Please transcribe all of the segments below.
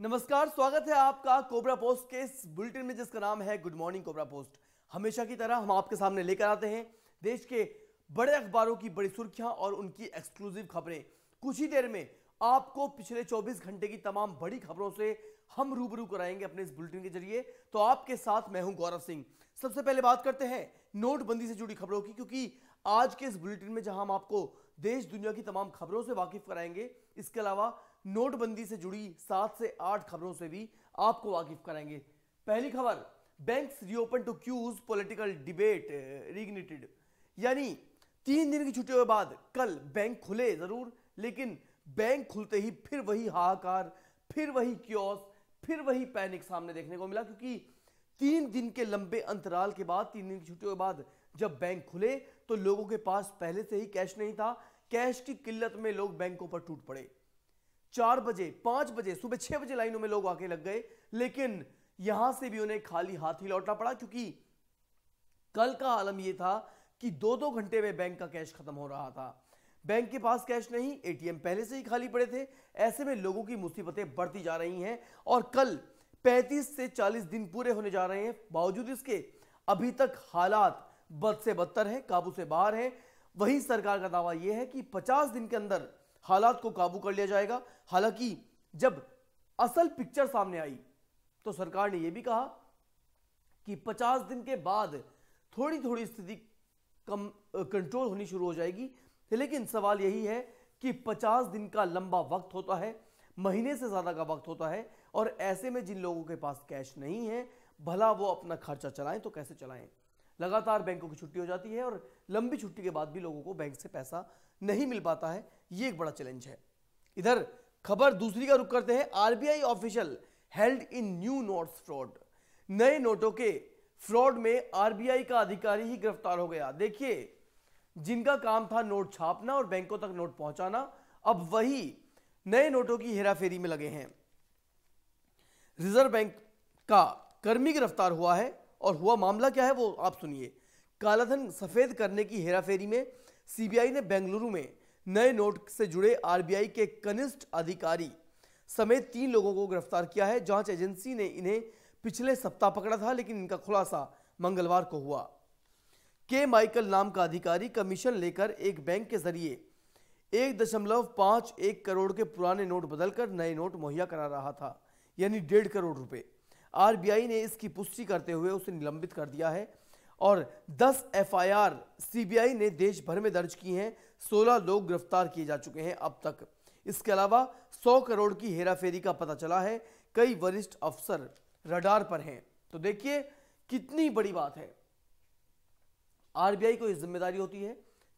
नमस्कार स्वागत है आपका कोबरा पोस्ट के इस बुलेटिन में जिसका नाम है गुड मॉर्निंग कोबरा पोस्ट हमेशा की तरह हम आपके सामने लेकर आते हैं देश के बड़े अखबारों की बड़ी सुर्खियां और उनकी एक्सक्लूसिव खबरें कुछ ही देर में आपको पिछले 24 घंटे की तमाम बड़ी खबरों से हम रूबरू कराएंगे अपने इस बुलेटिन के जरिए तो आपके साथ मैं हूं गौरव सिंह सबसे पहले बात करते हैं नोटबंदी से जुड़ी खबरों की क्योंकि आज के इस बुलेटिन में जहां हम आपको देश दुनिया की तमाम खबरों से वाकिफ कराएंगे इसके अलावा नोटबंदी से जुड़ी सात से आठ खबरों से भी आपको वाकिफ कराएंगे पहली खबर banks reopen to queues political debate reignited यानी तीन दिन की छुट्टियों के बाद कल बैंक खुले जरूर लेकिन बैंक खुलते ही फिर वही हाहाकार फिर वही क्योस फिर वही पैनिक सामने देखने को मिला क्योंकि तीन दिन के लंबे अंतराल के बाद तीन दिन की छुट्टियों के बाद जब बैंक खुले तो लोगों के पास पहले से ही कैश नहीं था कैश की किल्लत में लोग बैंकों पर टूट पड़े चार बजे पांच बजे सुबह छह बजे लाइनों में लोग आके लग गए लेकिन यहां से भी उन्हें खाली हाथ ही लौटना पड़ा क्योंकि कल का आलम यह था कि दो दो घंटे में बैंक का कैश खत्म हो रहा था बैंक के पास कैश नहीं एटीएम पहले से ही खाली पड़े थे ऐसे में लोगों की मुसीबतें बढ़ती जा रही हैं और कल 35 से 40 दिन पूरे होने जा रहे हैं बावजूद इसके अभी तक हालात बद से बदतर हैं काबू से बाहर हैं वही सरकार का दावा यह है कि 50 दिन के अंदर हालात को काबू कर लिया जाएगा हालांकि जब असल पिक्चर सामने आई तो सरकार ने यह भी कहा कि 50 दिन के बाद थोड़ी थोड़ी स्थिति कम कंट्रोल होनी शुरू हो जाएगी लेकिन सवाल यही है कि 50 दिन का लंबा वक्त होता है महीने से ज़्यादा का वक्त होता है और ऐसे में जिन लोगों के पास कैश नहीं है भला वो अपना खर्चा चलाएं तो कैसे चलाएं लगातार बैंकों की छुट्टी हो जाती है और लंबी छुट्टी के बाद भी लोगों को बैंक से पैसा नहीं मिल पाता है ये एक बड़ा चैलेंज है इधर खबर दूसरी का रुख करते हैं RBI official held in new notes fraud नए नोटों के फ्रॉड में आरबीआई का अधिकारी ही गिरफ्तार हो गया देखिए जिनका काम था नोट छापना और बैंकों तक नोट पहुंचाना अब वही नए नोटों की हेराफेरी में लगे हैं रिजर्व बैंक का कर्मी गिरफ्तार हुआ है और हुआ मामला क्या है वो आप सुनिए कालाधन सफेद करने की हेराफेरी में सीबीआई ने बेंगलुरु में नए नोट से जुड़े आरबीआई के कनिष्ठ अधिकारी समेत तीन लोगों को गिरफ्तार किया है जांच एजेंसी ने इन्हें पिछले सप्ताह पकड़ा था लेकिन इनका खुलासा मंगलवार को हुआ के माइकल नाम का अधिकारी कमीशन लेकर एक बैंक के जरिए एक दशमलव पांच एक करोड़ के पुराने नोट बदलकर नए नोट मुहैया करा रहा था यानी डेढ़ करोड़ रुपए आरबीआई ने इसकी पुष्टि करते हुए उसे निलंबित कर दिया है और 10 एफआईआर सीबीआई ने देश भर में दर्ज की हैं 16 लोग गिरफ्तार किए जा चुके हैं अब तक इसके अलावा 100 करोड़ की हेराफेरी का पता चला है कई वरिष्ठ अफसर रडार पर हैं तो देखिए कितनी बड़ी बात है आरबीआई को यह जिम्मेदारी होती है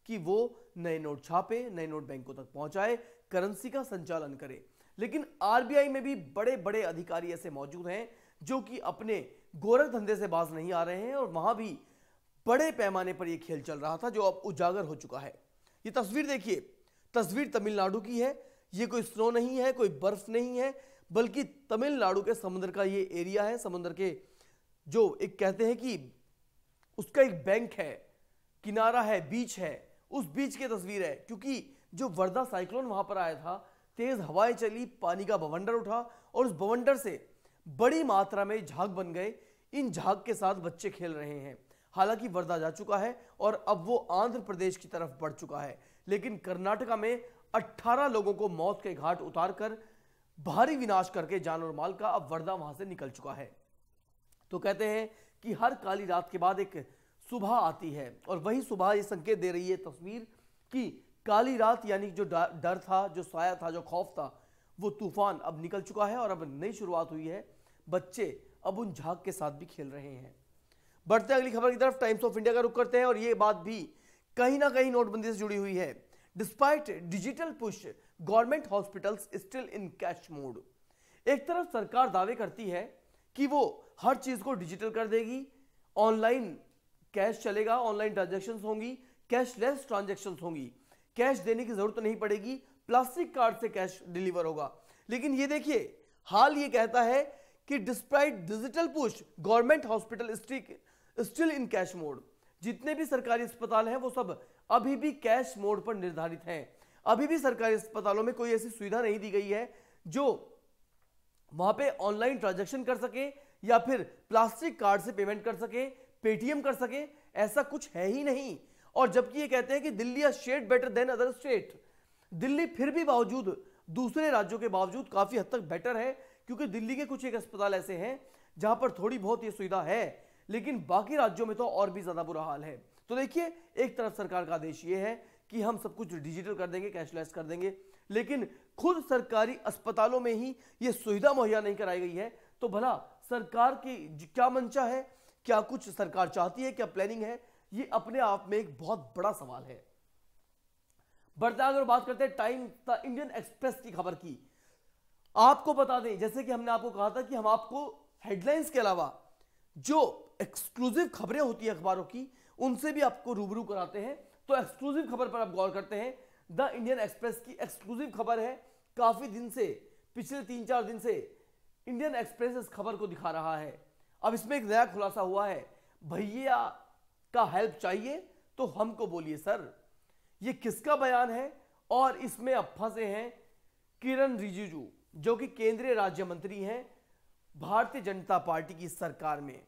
कि वो नए नोट छापे नए नोट बैंकों तक पहुंचाए करेंसी का संचालन करे लेकिन आरबीआई में भी बड़े बड़े अधिकारी ऐसे मौजूद हैं जो कि अपने गोरख धंधे से बाज नहीं आ रहे हैं और वहां भी बड़े पैमाने पर यह खेल चल रहा था जो अब उजागर हो चुका है ये तस्वीर देखिए तस्वीर तमिलनाडु की है ये कोई स्नो नहीं है कोई बर्फ नहीं है बल्कि तमिलनाडु के समुद्र का ये एरिया है समुद्र के जो एक कहते हैं कि उसका एक बैंक है किनारा है बीच है उस बीच की तस्वीर है क्योंकि जो वर्धा साइक्लोन वहां पर आया था तेज हवाएं चली पानी का बवंडर उठा और उस बवंडर से बड़ी मात्रा में झाग बन गए इन झाग के साथ बच्चे खेल रहे हैं हालांकि वर्धा जा चुका है और अब वो आंध्र प्रदेश की तरफ बढ़ चुका है लेकिन कर्नाटका में 18 लोगों को मौत के घाट उतारकर भारी विनाश करके जान और माल का अब वर्धा वहां से निकल चुका है तो कहते हैं कि हर काली रात के बाद एक सुबह आती है और वही सुबह ये संकेत दे रही है तस्वीर कि काली रात यानी जो डर था जो साया था जो खौफ था वो तूफान अब निकल चुका है और अब नई शुरुआत हुई है बच्चे अब उन झाग के साथ भी खेल रहे हैं बढ़ते अगली खबर की तरफ टाइम्स ऑफ इंडिया का रुख करते हैं और ये बात भी कहीं ना कहीं नोटबंदी से जुड़ी हुई है despite digital push government hospital still in cash mode एक तरफ सरकार दावे करती है कि वो हर चीज को डिजिटल कर देगी ऑनलाइन कैश चलेगा ऑनलाइन ट्रांजेक्शन होंगी कैशलेस ट्रांजेक्शन होंगी कैश देने की जरूरत नहीं पड़ेगी प्लास्टिक कार्ड से कैश डिलीवर होगा लेकिन ये देखिए हाल ये कहता है कि despite digital push government hospital stick still in cash mode जितने भी सरकारी अस्पताल हैं वो सब अभी भी कैश मोड पर निर्धारित हैं अभी भी सरकारी अस्पतालों में कोई ऐसी सुविधा नहीं दी गई है जो वहां पे ऑनलाइन ट्रांजेक्शन कर सके या फिर प्लास्टिक कार्ड से पेमेंट कर सके पेटीएम कर सके ऐसा कुछ है ही नहीं और जबकि ये कहते हैं कि Delhi are state better than other state Delhi फिर भी बावजूद दूसरे राज्यों के बावजूद काफ़ी हद तक बेटर है क्योंकि दिल्ली के कुछ एक अस्पताल ऐसे हैं जहां पर थोड़ी बहुत ये सुविधा है लेकिन बाकी राज्यों में तो और भी ज़्यादा बुरा हाल है तो देखिए एक तरफ सरकार का आदेश ये है कि हम सब कुछ डिजिटल कर देंगे कैशलेस कर देंगे लेकिन खुद सरकारी अस्पतालों में ही ये सुविधा मुहैया नहीं कराई गई है तो भला सरकार की क्या मंशा है क्या कुछ सरकार चाहती है क्या प्लानिंग है ये अपने आप में एक बहुत बड़ा सवाल है बढ़ते अगर बात करते हैं टाइम द इंडियन एक्सप्रेस की खबर की आपको बता दें जैसे कि हमने आपको कहा था कि हम आपको हेडलाइंस के अलावा जो एक्सक्लूसिव खबरें होती है अखबारों की उनसे भी आपको रूबरू कराते हैं तो एक्सक्लूसिव खबर पर आप गौर करते हैं द इंडियन एक्सप्रेस की एक्सक्लूसिव खबर है काफ़ी दिन से पिछले तीन चार दिन से इंडियन एक्सप्रेस इस खबर को दिखा रहा है अब इसमें एक नया खुलासा हुआ है भैया का हेल्प चाहिए तो हमको बोलिए सर ये किसका बयान है और इसमें अब फंसे हैं किरण रिजिजू जो कि केंद्रीय राज्य मंत्री हैं भारतीय जनता पार्टी की सरकार में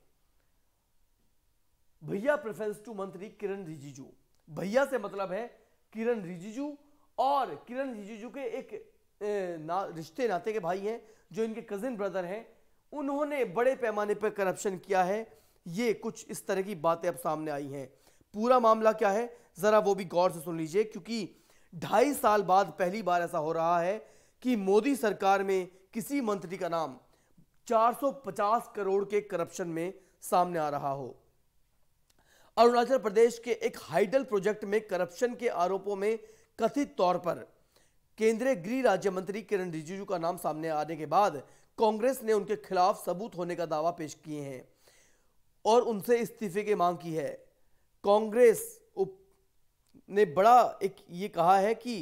भैया प्रेफरेंस टू मंत्री किरण रिजिजू भैया से मतलब है किरण रिजिजू और किरण रिजिजू के एक ना, रिश्ते नाते के भाई हैं जो इनके कजिन ब्रदर हैं उन्होंने बड़े पैमाने पर करप्शन किया है ये कुछ इस तरह की बातें अब सामने आई हैं पूरा मामला क्या है ज़रा वो भी गौर से सुन लीजिए क्योंकि ढाई साल बाद पहली बार ऐसा हो रहा है कि मोदी सरकार में किसी मंत्री का नाम 450 करोड़ के करप्शन में सामने आ रहा हो अरुणाचल प्रदेश के एक हाइडल प्रोजेक्ट में करप्शन के आरोपों में कथित तौर पर केंद्रीय गृह राज्य मंत्री किरण रिजिजू का नाम सामने आने के बाद कांग्रेस ने उनके खिलाफ सबूत होने का दावा पेश किए हैं और उनसे इस्तीफे की मांग की है कांग्रेस ने बड़ा एक ये कहा है कि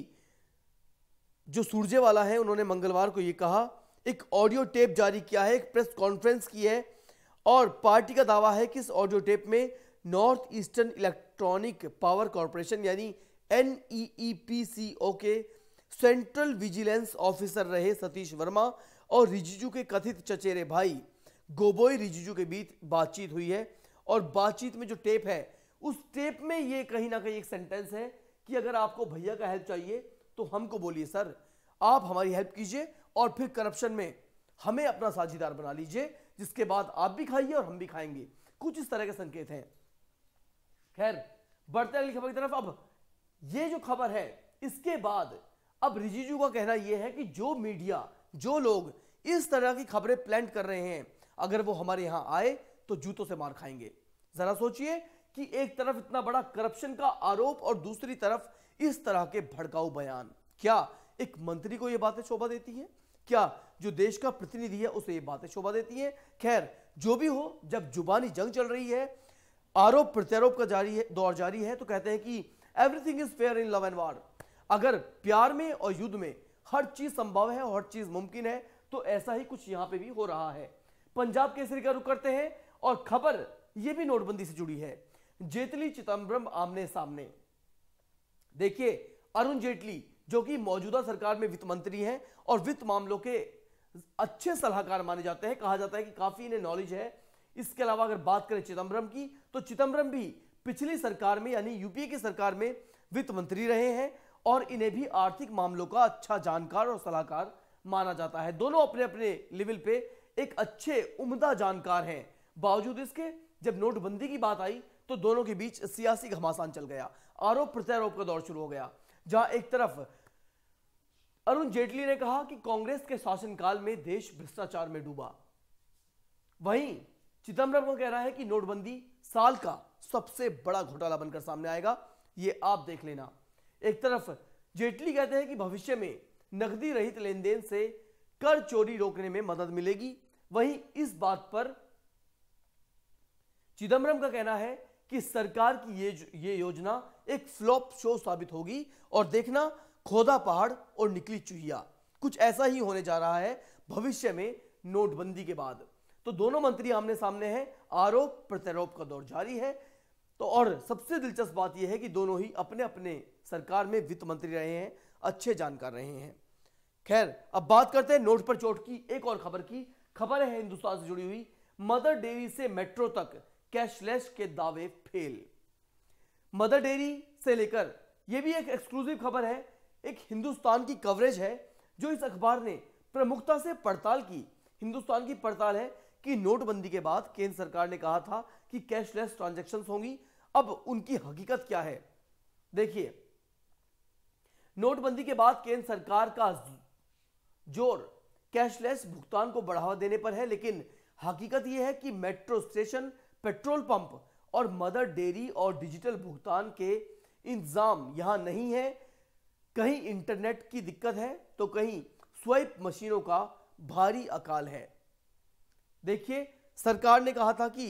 जो वाला है उन्होंने मंगलवार को यह कहा एक ऑडियो टेप जारी किया है एक प्रेस कॉन्फ्रेंस की है और पार्टी का दावा है कि इस ऑडियो टेप में North Eastern Electronic Power Corporation यानी N E P C O के सेंट्रल विजिलेंस ऑफिसर रहे सतीश वर्मा और रिजिजू के कथित चचेरे भाई गोबोई रिजिजू के बीच बातचीत हुई है और बातचीत में जो टेप है उस टेप में ये कहीं ना कहीं एक सेंटेंस है कि अगर आपको भैया का हेल्प चाहिए तो हमको बोलिए सर आप हमारी हेल्प कीजिए और फिर करप्शन में हमें अपना साझेदार बना लीजिए जिसके बाद आप भी खाइए और हम भी खाएंगे कुछ इस तरह के संकेत हैं खैर बढ़ते अगली खबर की तरफ अब ये जो खबर है इसके बाद अब रिजिजू का कहना यह है कि जो मीडिया जो लोग इस तरह की खबरें प्लान कर रहे हैं अगर वो हमारे यहां आए तो जूतों से मार खाएंगे जरा सोचिए कि एक तरफ इतना बड़ा करप्शन का आरोप और दूसरी तरफ इस तरह के भड़काऊ बयान क्या एक मंत्री को ये बातें शोभा देती हैं क्या जो देश का प्रतिनिधि है उसे ये बातें शोभा देती हैं खैर जो भी हो जब जुबानी जंग चल रही है आरोप प्रत्यारोप का जारी है दौर जारी है तो कहते हैं कि everything is fair in love and war अगर प्यार में और युद्ध में हर चीज संभव है और हर चीज मुमकिन है तो ऐसा ही कुछ यहां पे भी हो रहा है पंजाब केसरी का रुख करते हैं और खबर यह भी नोटबंदी से जुड़ी है जेटली चिदम्बरम आमने सामने देखिए अरुण जेटली जो कि मौजूदा सरकार में वित्त मंत्री हैं और वित्त मामलों के अच्छे सलाहकार माने जाते हैं कहा जाता है कि काफी इन्हें नॉलेज है इसके अलावा अगर बात करें चिदम्बरम की तो चिदम्बरम भी पिछली सरकार में यानी यूपीए की सरकार में वित्त मंत्री रहे हैं और इन्हें भी आर्थिक मामलों का अच्छा जानकार और सलाहकार माना जाता है दोनों अपने अपने लेवल पे एक अच्छे उम्दा जानकार हैं बावजूद इसके जब नोटबंदी की बात आई तो दोनों के बीच सियासी घमासान चल गया आरोप प्रत्यारोप का दौर शुरू हो गया जहां एक तरफ अरुण जेटली ने कहा कि कांग्रेस के शासनकाल में देश भ्रष्टाचार में डूबा वहीं चिदम्बरम को कह रहा है कि नोटबंदी साल का सबसे बड़ा घोटाला बनकर सामने आएगा ये आप देख लेना एक तरफ जेटली कहते हैं कि भविष्य में नकदी रहित लेन देन से कर चोरी रोकने में मदद मिलेगी वहीं इस बात पर चिदम्बरम का कहना है कि सरकार की ये ये योजना एक फ्लॉप शो साबित होगी और देखना खोदा पहाड़ और निकली चुहिया कुछ ऐसा ही होने जा रहा है भविष्य में नोटबंदी के बाद तो दोनों मंत्री आमने सामने हैं आरोप प्रत्यारोप का दौर जारी है तो और सबसे दिलचस्प बात यह है कि दोनों ही अपने अपने सरकार में वित्त मंत्री रहे हैं अच्छे जानकार रहे हैं खैर अब बात करते हैं नोट पर चोट की एक और खबर की खबर है हिंदुस्तान से जुड़ी हुई मदर डेयरी से मेट्रो तक कैशलेस के दावे फेल मदर डेयरी से लेकर यह भी एक एक्सक्लूसिव खबर है एक हिंदुस्तान की कवरेज है जो इस अखबार ने प्रमुखता से पड़ताल की हिंदुस्तान की पड़ताल है कि नोटबंदी के बाद केंद्र सरकार ने कहा था कि कैशलेस ट्रांजेक्शन होंगी अब उनकी हकीकत क्या है देखिए नोटबंदी के बाद केंद्र सरकार का जोर कैशलेस भुगतान को बढ़ावा देने पर है लेकिन हकीकत यह है कि मेट्रो स्टेशन पेट्रोल पंप और मदर डेयरी और डिजिटल भुगतान के इंतजाम यहां नहीं है कहीं इंटरनेट की दिक्कत है तो कहीं स्वाइप मशीनों का भारी अकाल है देखिए सरकार ने कहा था कि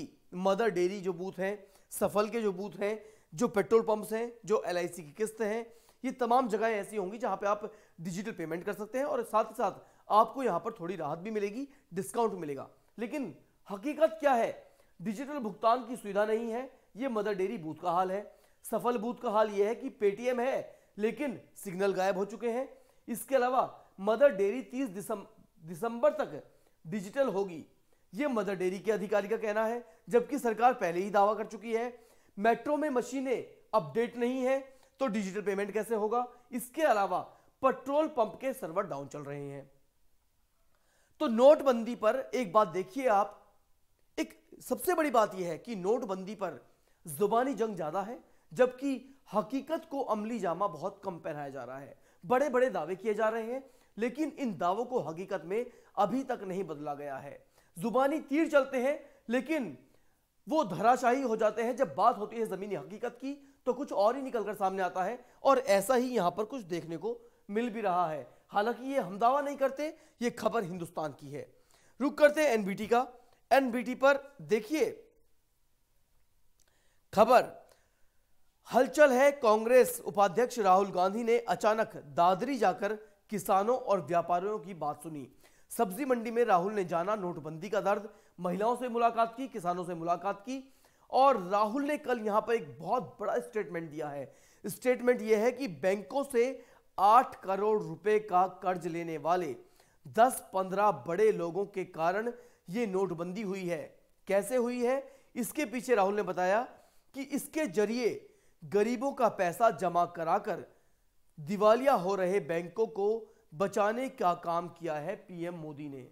मदर डेयरी जो बूथ हैं सफल के जो बूथ हैं जो पेट्रोल पंप्स हैं जो एल की किस्त हैं ये तमाम जगहें ऐसी होंगी जहाँ पे आप डिजिटल पेमेंट कर सकते हैं और साथ ही साथ आपको यहाँ पर थोड़ी राहत भी मिलेगी डिस्काउंट मिलेगा लेकिन हकीकत क्या है डिजिटल भुगतान की सुविधा नहीं है ये मदर डेयरी बूथ का हाल है सफल बूथ का हाल ये है कि पेटीएम है लेकिन सिग्नल गायब हो चुके हैं इसके अलावा मदर डेयरी 30 दिसंबर तक डिजिटल होगी ये मदर डेयरी के अधिकारी का कहना है जबकि सरकार पहले ही दावा कर चुकी है मेट्रो में मशीनें अपडेट नहीं है तो डिजिटल पेमेंट कैसे होगा इसके अलावा पेट्रोल पंप के सर्वर डाउन चल रहे हैं तो नोटबंदी पर एक बात देखिए आप एक सबसे बड़ी बात यह है कि नोटबंदी पर जुबानी जंग ज्यादा है जबकि हकीकत को अमली जामा बहुत कम पहनाया जा रहा है बड़े बड़े दावे किए जा रहे हैं लेकिन इन दावों को हकीकत में अभी तक नहीं बदला गया है जुबानी तीर चलते हैं लेकिन वो धराशाही हो जाते हैं जब बात होती है ज़मीनी हकीकत की तो कुछ और ही निकलकर सामने आता है और ऐसा ही यहाँ पर कुछ देखने को मिल भी रहा है हालांकि ये हम दावा नहीं करते ये खबर हिंदुस्तान की है रुक करते हैं एनबीटी का एनबीटी पर देखिए खबर हलचल है कांग्रेस उपाध्यक्ष राहुल गांधी ने अचानक दादरी जाकर किसानों और व्यापारियों की बात सुनी सब्जी मंडी में राहुल ने जाना नोटबंदी का दर्द महिलाओं से मुलाकात की किसानों से मुलाकात की और राहुल ने कल यहां पर एक बहुत बड़ा स्टेटमेंट दिया है स्टेटमेंट यह है कि बैंकों से आठ करोड़ रुपए का कर्ज लेने वाले दस पंद्रह बड़े लोगों के कारण ये नोटबंदी हुई है कैसे हुई है इसके पीछे राहुल ने बताया कि इसके जरिए गरीबों का पैसा जमा कराकर दिवालिया हो रहे बैंकों को बचाने का काम किया है पीएम मोदी ने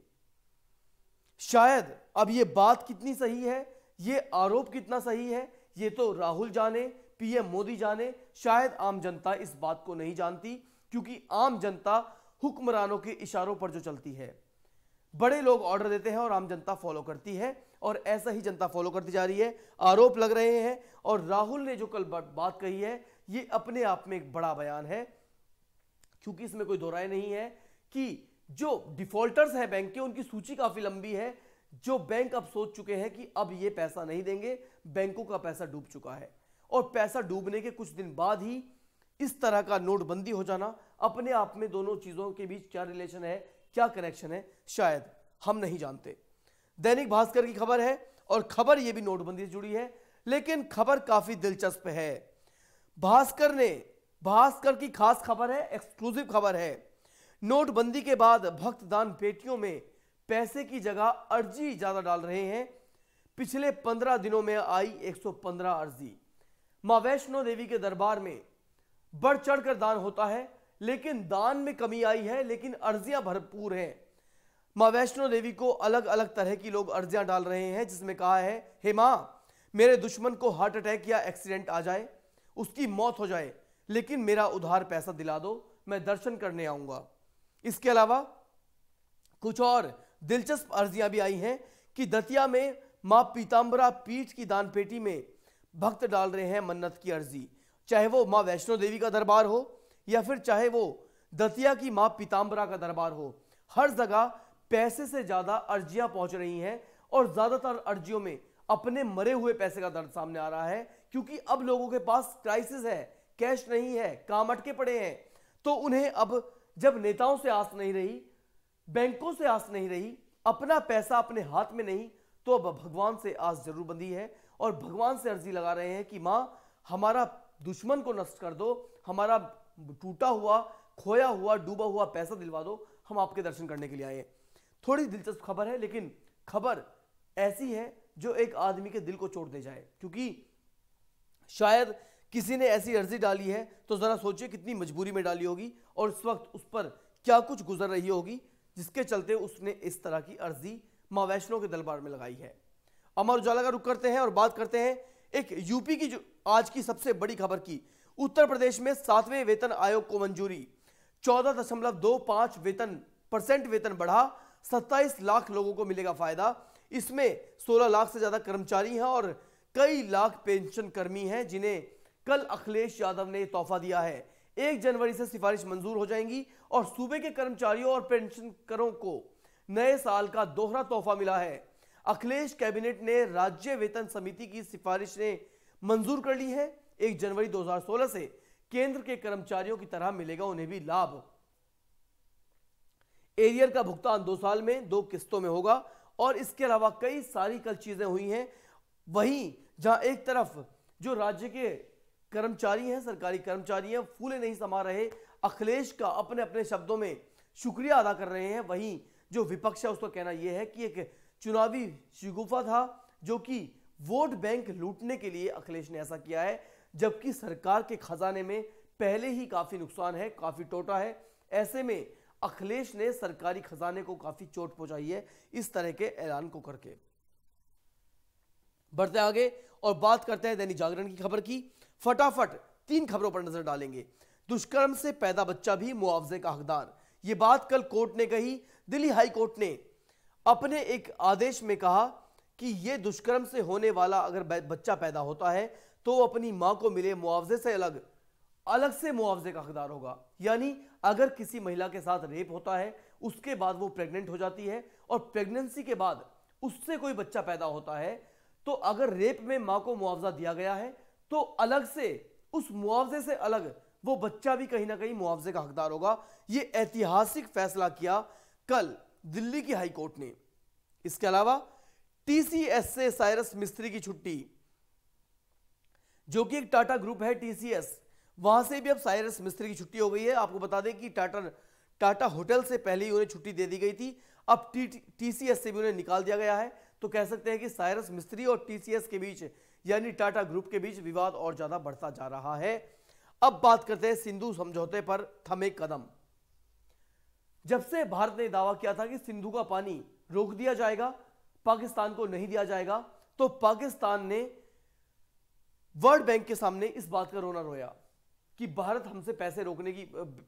शायद अब ये बात कितनी सही है ये आरोप कितना सही है ये तो राहुल जाने पीएम मोदी जाने शायद आम जनता इस बात को नहीं जानती क्योंकि आम जनता हुक्मरानों के इशारों पर जो चलती है बड़े लोग ऑर्डर देते हैं और आम जनता फॉलो करती है और ऐसा ही जनता फॉलो करती जा रही है आरोप लग रहे हैं और राहुल ने जो कल बात कही है ये अपने आप में एक बड़ा बयान है क्योंकि इसमें कोई दोहराए नहीं है कि जो डिफॉल्टर्स हैं बैंक के उनकी सूची काफ़ी लंबी है जो बैंक अब सोच चुके हैं कि अब ये पैसा नहीं देंगे बैंकों का पैसा डूब चुका है और पैसा डूबने के कुछ दिन बाद ही इस तरह का नोटबंदी हो जाना अपने आप में दोनों चीज़ों के बीच क्या रिलेशन है क्या कनेक्शन है शायद हम नहीं जानते दैनिक भास्कर की खबर है और खबर यह भी नोटबंदी से जुड़ी है लेकिन खबर काफ़ी दिलचस्प है भास्कर ने भास्कर की खास खबर है एक्सक्लूसिव खबर है नोटबंदी के बाद भक्त दान पेटियों में पैसे की जगह अर्जी ज़्यादा डाल रहे हैं पिछले पंद्रह दिनों में आई 115 अर्जी माँ वैष्णो देवी के दरबार में बढ़ चढ़ कर दान होता है लेकिन दान में कमी आई है लेकिन अर्जियां भरपूर हैं माँ वैष्णो देवी को अलग अलग तरह की लोग अर्जियां डाल रहे हैं जिसमें कहा है हे माँ मेरे दुश्मन को हार्ट अटैक या एक्सीडेंट आ जाए उसकी मौत हो जाए लेकिन मेरा उधार पैसा दिला दो मैं दर्शन करने आऊंगा इसके अलावा कुछ और दिलचस्प अर्जियां भी आई हैं कि दतिया में मां पीताम्बरा पीठ की दान पेटी में भक्त डाल रहे हैं मन्नत की अर्जी चाहे वो मां वैष्णो देवी का दरबार हो या फिर चाहे वो दतिया की माँ पीताम्बरा का दरबार हो हर जगह पैसे से ज़्यादा अर्जियां पहुंच रही हैं और ज़्यादातर अर्जियों में अपने मरे हुए पैसे का दर्द सामने आ रहा है क्योंकि अब लोगों के पास क्राइसिस है कैश नहीं है काम अटके पड़े हैं तो उन्हें अब जब नेताओं से आस नहीं रही बैंकों से आस नहीं रही अपना पैसा अपने हाथ में नहीं तो अब भगवान से आस जरूर बंधी है और भगवान से अर्जी लगा रहे हैं कि माँ हमारा दुश्मन को नष्ट कर दो हमारा टूटा हुआ खोया हुआ डूबा हुआ पैसा दिलवा दो हम आपके दर्शन करने के लिए आए थोड़ी दिलचस्प खबर है लेकिन खबर ऐसी है जो एक आदमी के दिल को चोट दे जाए क्योंकि शायद किसी ने ऐसी अर्जी डाली है तो ज़रा सोचिए कितनी मजबूरी में डाली होगी और इस वक्त उस पर क्या कुछ गुजर रही होगी जिसके चलते उसने इस तरह की अर्जी माँ वैष्णो के दरबार में लगाई है अमर उजाला का रुख करते हैं और बात करते हैं एक यूपी की जो आज की सबसे बड़ी खबर की उत्तर प्रदेश में सातवें वेतन आयोग को मंजूरी चौदह दशमलव दो पांच वेतन परसेंट वेतन बढ़ा सत्ताईस लाख लोगों को मिलेगा फायदा इसमें सोलह लाख से ज्यादा कर्मचारी हैं और कई लाख पेंशन कर्मी हैं जिन्हें कल अखिलेश यादव ने तोहफा दिया है एक जनवरी से सिफारिश मंजूर हो जाएंगी और सूबे के कर्मचारियों और पेंशनकरों को नए साल का दोहरा तोहफा मिला है अखिलेश कैबिनेट ने राज्य वेतन समिति की सिफारिश ने मंजूर कर ली है एक जनवरी 2016 से केंद्र के कर्मचारियों की तरह मिलेगा उन्हें भी लाभ एरियर का भुगतान दो साल में दो किस्तों में होगा और इसके अलावा कई सारी कल चीजें हुई हैं वहीं जहां एक तरफ जो राज्य के कर्मचारी हैं सरकारी कर्मचारी हैं फूले नहीं समा रहे अखिलेश का अपने अपने शब्दों में शुक्रिया अदा कर रहे हैं वहीं जो विपक्ष है उसका कहना यह है कि एक चुनावी शिगुफा था जो कि वोट बैंक लूटने के लिए अखिलेश ने ऐसा किया है जबकि सरकार के खजाने में पहले ही काफ़ी नुकसान है काफ़ी टोटा है ऐसे में अखिलेश ने सरकारी खजाने को काफ़ी चोट पहुंचाई है इस तरह के ऐलान को करके बढ़ते आगे और बात करते हैं दैनिक जागरण की खबर की फटाफट तीन खबरों पर नजर डालेंगे दुष्कर्म से पैदा बच्चा भी मुआवजे का हकदार ये बात कल कोर्ट ने कही दिल्ली हाई कोर्ट ने अपने एक आदेश में कहा कि ये दुष्कर्म से होने वाला अगर बच्चा पैदा होता है तो अपनी मां को मिले मुआवजे से अलग अलग से मुआवजे का हकदार होगा यानी अगर किसी महिला के साथ रेप होता है उसके बाद वो प्रेग्नेंट हो जाती है और प्रेगनेंसी के बाद उससे कोई बच्चा पैदा होता है तो अगर रेप में मां को मुआवजा दिया गया है तो अलग से उस मुआवजे से अलग वो बच्चा भी कहीं ना कहीं मुआवजे का हकदार होगा ये ऐतिहासिक फैसला किया कल दिल्ली की हाईकोर्ट ने इसके अलावा टीसीएस से साइरस मिस्त्री की छुट्टी जो कि एक टाटा ग्रुप है टीसीएस वहां से भी अब साइरस मिस्त्री की छुट्टी हो गई है आपको बता दें कि टाटा टाटा होटल से पहले ही उन्हें छुट्टी दे दी गई थी अब टी टीसीएस से भी उन्हें निकाल दिया गया है तो कह सकते हैं कि साइरस मिस्त्री और टीसीएस के बीच यानी टाटा ग्रुप के बीच विवाद और ज्यादा बढ़ता जा रहा है अब बात करते हैं सिंधु समझौते पर थमे कदम जब से भारत ने दावा किया था कि सिंधु का पानी रोक दिया जाएगा पाकिस्तान को नहीं दिया जाएगा तो पाकिस्तान ने वर्ल्ड बैंक के सामने इस बात का रोना रोया कि भारत हमसे पैसे रोकने की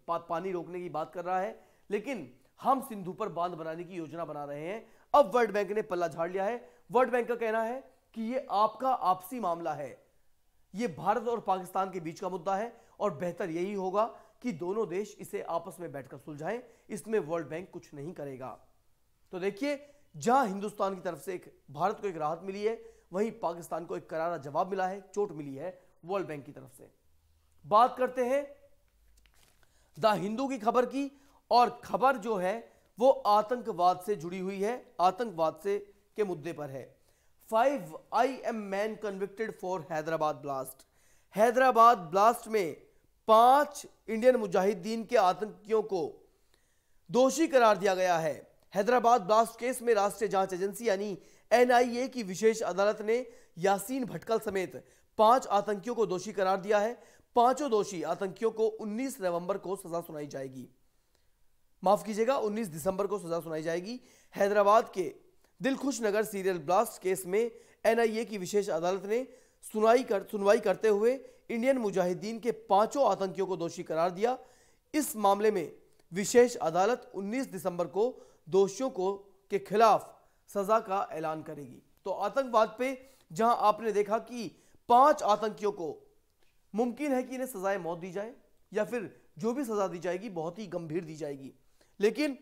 पानी रोकने की बात कर रहा है लेकिन हम सिंधु पर बांध बनाने की योजना बना रहे हैं अब वर्ल्ड बैंक ने पल्ला झाड़ लिया है वर्ल्ड बैंक का कहना है कि ये आपका आपसी मामला है ये भारत और पाकिस्तान के बीच का मुद्दा है और बेहतर यही होगा कि दोनों देश इसे आपस में बैठकर सुलझाएं इसमें वर्ल्ड बैंक कुछ नहीं करेगा तो देखिए जहां हिंदुस्तान की तरफ से एक भारत को एक राहत मिली है वहीं पाकिस्तान को एक करारा जवाब मिला है चोट मिली है वर्ल्ड बैंक की तरफ से बात करते हैं द हिंदू की खबर की और खबर जो है वो आतंकवाद से जुड़ी हुई है आतंकवाद से के मुद्दे पर है five I M man convicted for Hyderabad blast Hyderabad blast में पांच इंडियन मुजाहिदीन के आतंकियों को दोषी करार दिया गया है हैदराबाद ब्लास्ट केस में राष्ट्रीय जांच एजेंसी यानी एनआईए की विशेष अदालत ने यासीन भटकल समेत पांच आतंकियों को दोषी करार दिया है पांचों दोषी आतंकियों को 19 नवंबर को सजा सुनाई जाएगी माफ कीजिएगा 19 दिसंबर को सजा सुनाई जाएगी हैदराबाद के Dilkhush Nagar serial blast case में एनआईए की विशेष अदालत ने सुनाई कर सुनवाई करते हुए इंडियन मुजाहिदीन के पांचों आतंकियों को दोषी करार दिया इस मामले में विशेष अदालत 19 दिसंबर को दोषियों को के खिलाफ सजा का ऐलान करेगी तो आतंकवाद पे जहां आपने देखा कि पांच आतंकियों को मुमकिन है कि इन्हें सजाए मौत दी जाए या फिर जो भी सजा दी जाएगी बहुत ही गंभीर दी जाएगी लेकिन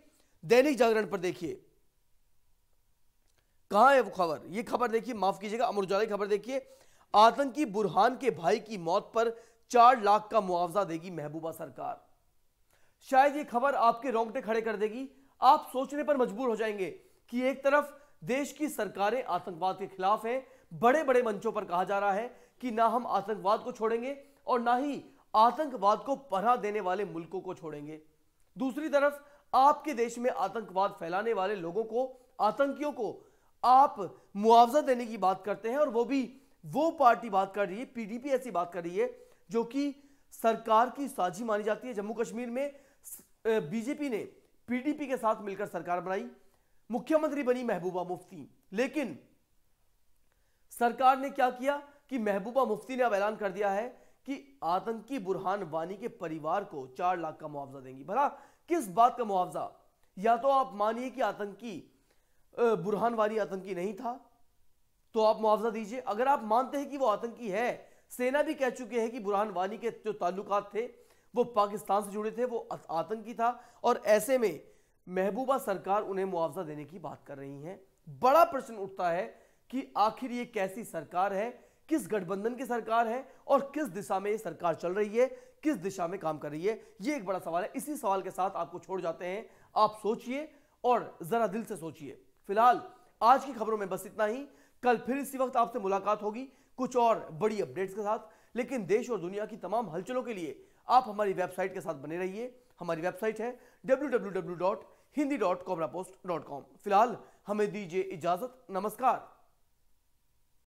दैनिक जागरण पर देखिए कहाँ है वो खबर ये खबर देखिए माफ कीजिएगा अमर उजाला की खबर देखिए आतंकी बुरहान के भाई की मौत पर चार लाख का मुआवजा देगी महबूबा सरकार शायद ये खबर आपके रोंगटे खड़े कर देगी आप सोचने पर मजबूर हो जाएंगे कि एक तरफ देश की सरकारें आतंकवाद के खिलाफ हैं बड़े बड़े मंचों पर कहा जा रहा है कि ना हम आतंकवाद को छोड़ेंगे और ना ही आतंकवाद को पढ़ा देने वाले मुल्कों को छोड़ेंगे दूसरी तरफ आपके देश में आतंकवाद फैलाने वाले लोगों को आतंकियों को आप मुआवजा देने की बात करते हैं और वो भी वो पार्टी बात कर रही है पीडीपी ऐसी बात कर रही है जो कि सरकार की साझी मानी जाती है जम्मू कश्मीर में बीजेपी ने पीडीपी के साथ मिलकर सरकार बनाई मुख्यमंत्री बनी महबूबा मुफ्ती लेकिन सरकार ने क्या किया कि महबूबा मुफ्ती ने अब ऐलान कर दिया है कि आतंकी बुरहान वानी के परिवार को चार लाख का मुआवजा देंगी भला किस बात का मुआवजा या तो आप मानिए कि आतंकी बुरहान वाली आतंकी नहीं था तो आप मुआवजा दीजिए अगर आप मानते हैं कि वो आतंकी है सेना भी कह चुकी है कि बुरहान वानी के जो ताल्लुक थे वो पाकिस्तान से जुड़े थे वो आतंकी था और ऐसे में महबूबा सरकार उन्हें मुआवजा देने की बात कर रही है बड़ा प्रश्न उठता है कि आखिर ये कैसी सरकार है किस गठबंधन की सरकार है और किस दिशा में ये सरकार चल रही है किस दिशा में काम कर रही है ये एक बड़ा सवाल है इसी सवाल के साथ आपको छोड़ जाते हैं आप सोचिए और जरा दिल से सोचिए फिलहाल आज की खबरों में बस इतना ही कल फिर इसी वक्त आपसे मुलाकात होगी कुछ और बड़ी अपडेट्स के साथ लेकिन देश और दुनिया की तमाम हलचलों के लिए आप हमारी वेबसाइट के साथ बने रहिए हमारी वेबसाइट है डब्ल्यू फिलहाल हमें दीजिए इजाजत नमस्कार